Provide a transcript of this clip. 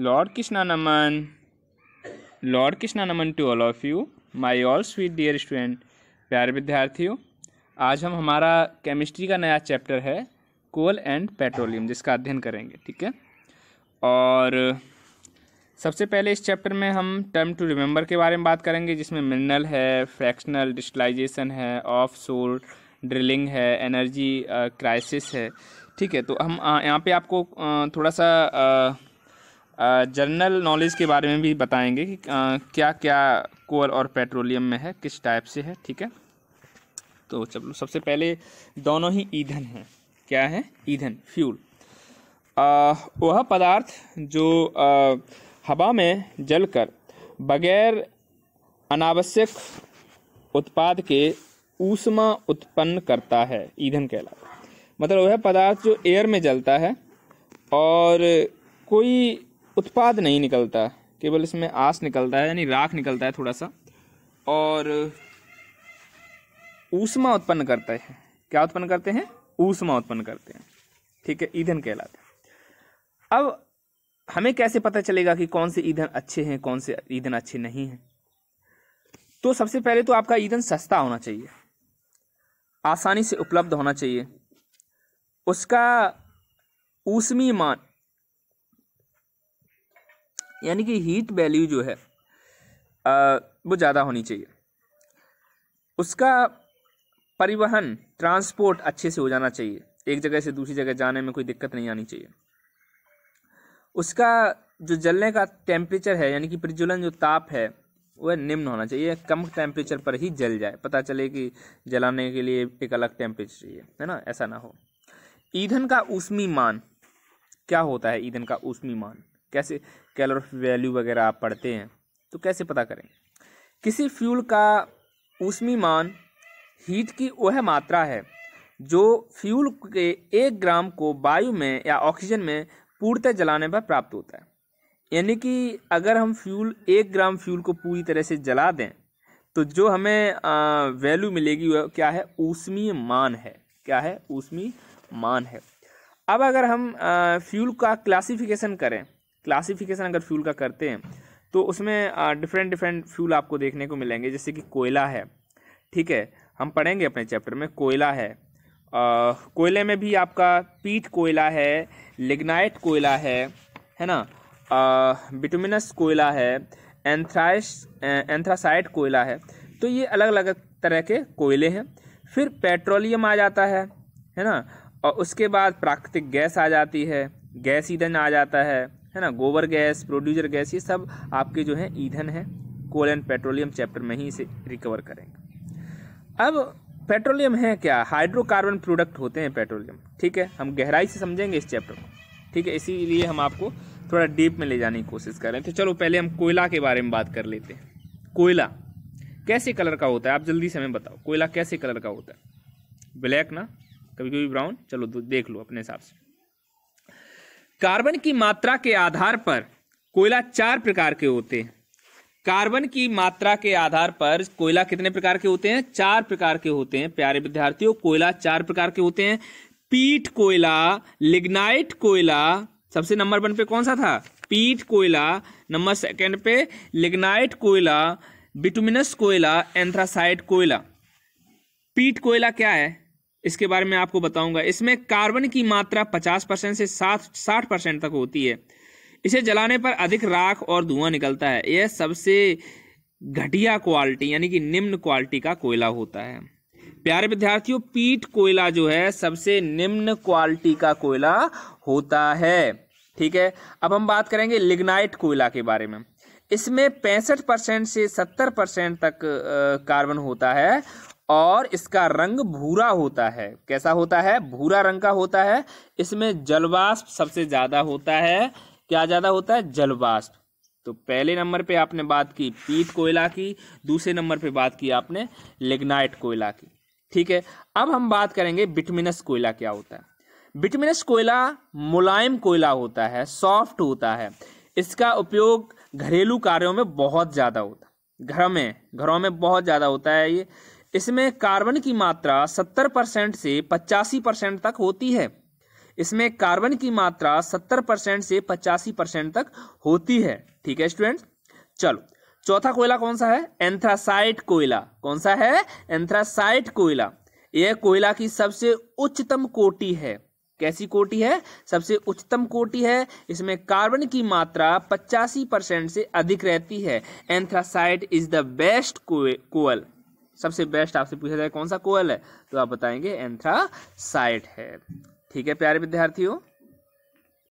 Lord Krishna नमन Lord Krishna नमन to all of you my all sweet dear student प्यारे विद्यार्थियों आज हम हमारा केमिस्ट्री का नया चैप्टर है कोल एंड पेट्रोलियम जिसका अध्ययन करेंगे ठीक है और सबसे पहले इस चैप्टर में हम टर्म टू रिमेंबर के बारे में बात करेंगे जिसमें मिनरल है फ्रैक्शनल डिस्टलाइजेशन है ऑफ सोल ड्रिलिंग है एनर्जी क्राइसिस है ठीक है तो हम यहाँ पे आपको थोड़ा सा जनरल नॉलेज के बारे में भी बताएंगे कि क्या क्या कोल और पेट्रोलियम में है किस टाइप से है ठीक है तो चलो सबसे पहले दोनों ही ईंधन हैं क्या है ईंधन फ्यूल वह पदार्थ जो आ, हवा में जलकर बगैर अनावश्यक उत्पाद के ऊष्मा उत्पन्न करता है ईंधन कहलाता मतलब वह पदार्थ जो एयर में जलता है और कोई उत्पाद नहीं निकलता केवल इसमें आस निकलता है यानी राख निकलता है थोड़ा सा और ऊष्मा उत्पन्न करता है क्या उत्पन्न करते हैं ऊष्मा उत्पन्न करते हैं ठीक है ईंधन कहलाते हैं अब हमें कैसे पता चलेगा कि कौन से ईंधन अच्छे हैं कौन से ईंधन अच्छे नहीं हैं तो सबसे पहले तो आपका ईंधन सस्ता होना चाहिए आसानी से उपलब्ध होना चाहिए उसका ऊष्मी मान यानी कि हीट वैल्यू जो है आ, वो ज़्यादा होनी चाहिए उसका परिवहन ट्रांसपोर्ट अच्छे से हो जाना चाहिए एक जगह से दूसरी जगह जाने में कोई दिक्कत नहीं आनी चाहिए उसका जो जलने का टेम्परेचर है यानी कि प्रज्वलन जो ताप है वह निम्न होना चाहिए कम टेम्परेचर पर ही जल जाए पता चले कि जलाने के लिए एक अलग टेम्परेचर चाहिए है ना ऐसा ना हो ईंधन का ऊष्मी मान क्या होता है ईंधन का ऊष्मी मान कैसे कैलोर वैल्यू वगैरह आप पढ़ते हैं तो कैसे पता करें किसी फ्यूल का ऊष्मी मान हीट की वह मात्रा है जो फ्यूल के एक ग्राम को वायु में या ऑक्सीजन में पूर्णतः जलाने पर प्राप्त होता है यानी कि अगर हम फ्यूल एक ग्राम फ्यूल को पूरी तरह से जला दें तो जो हमें वैल्यू मिलेगी वह क्या है ऊष्मीय मान है क्या है ऊष्मीय मान है अब अगर हम फ्यूल का क्लासिफिकेशन करें क्लासिफिकेशन अगर फ्यूल का करते हैं तो उसमें डिफरेंट डिफरेंट फ्यूल आपको देखने को मिलेंगे जैसे कि कोयला है ठीक है हम पढ़ेंगे अपने चैप्टर में कोयला है कोयले में भी आपका पीट कोयला है लिग्नाइट कोयला है है ना बिटुमिनस कोयला है एंथ्राइस एंथ्रासाइट कोयला है तो ये अलग अलग तरह के कोयले हैं फिर पेट्रोलियम आ जाता है है ना और उसके बाद प्राकृतिक गैस आ जाती है गैस ईंधन आ जाता है है ना गोबर गैस प्रोड्यूसर गैस ये सब आपके जो है ईंधन है कोल एंड पेट्रोलियम चैप्टर में ही इसे रिकवर करेंगे अब पेट्रोलियम है क्या हाइड्रोकार्बन प्रोडक्ट होते हैं पेट्रोलियम ठीक है हम गहराई से समझेंगे इस चैप्टर को ठीक है इसीलिए हम आपको थोड़ा डीप में ले जाने की कोशिश कर रहे हैं तो चलो पहले हम कोयला के बारे में बात कर लेते हैं कोयला कैसे कलर का होता है आप जल्दी से हमें बताओ कोयला कैसे कलर का होता है ब्लैक ना कभी कभी ब्राउन चलो देख लो अपने हिसाब से कार्बन की मात्रा के आधार पर कोयला चार प्रकार के होते हैं कार्बन की मात्रा के आधार पर कोयला कितने प्रकार के होते हैं चार प्रकार के होते हैं प्यारे विद्यार्थियों कोयला चार प्रकार के होते हैं पीट कोयला लिग्नाइट कोयला सबसे नंबर वन पे कौन सा था पीट कोयला नंबर सेकंड पे लिग्नाइट कोयला बिटुमिनस कोयला एंथ्रासाइट कोयला पीट कोयला क्या है इसके बारे में आपको बताऊंगा इसमें कार्बन की मात्रा 50 परसेंट से सात साठ परसेंट तक होती है इसे जलाने पर अधिक राख और धुआं निकलता है यह सबसे घटिया क्वालिटी यानी कि निम्न क्वालिटी का कोयला होता है प्यारे विद्यार्थियों पीट कोयला जो है सबसे निम्न क्वालिटी का कोयला होता है ठीक है अब हम बात करेंगे लिग्नाइट कोयला के बारे में इसमें पैंसठ परसेंट से सत्तर परसेंट तक कार्बन होता है और इसका रंग भूरा होता है कैसा होता है भूरा रंग का होता है इसमें जलवाष्प सबसे ज़्यादा होता है क्या ज़्यादा होता है जलवाष्प तो पहले नंबर पे आपने बात की पीत कोयला की दूसरे नंबर पे बात की आपने लिग्नाइट कोयला की ठीक है अब हम बात करेंगे बिटमिनस कोयला क्या होता है बिटमिनस कोयला मुलायम कोयला होता है सॉफ्ट होता है इसका उपयोग घरेलू कार्यों में बहुत ज़्यादा होता घर में घरों में बहुत ज़्यादा होता है ये इसमें कार्बन की मात्रा सत्तर परसेंट से पचासी परसेंट तक होती है इसमें कार्बन की मात्रा सत्तर परसेंट से पचासी परसेंट तक होती है ठीक है स्टूडेंट चलो चौथा कोयला कौन सा है एंथ्रासाइट कोयला कौन सा है एंथ्रासाइट कोयला यह कोयला की सबसे उच्चतम कोटि है कैसी कोटि है सबसे उच्चतम कोटि है इसमें कार्बन की मात्रा पचासी परसेंट से अधिक रहती है anthracite is the best coal सबसे बेस्ट आपसे पूछा जाए कौन सा कोअल है तो आप बताएंगे एंथ्रासाइट है ठीक है प्यारे विद्यार्थियों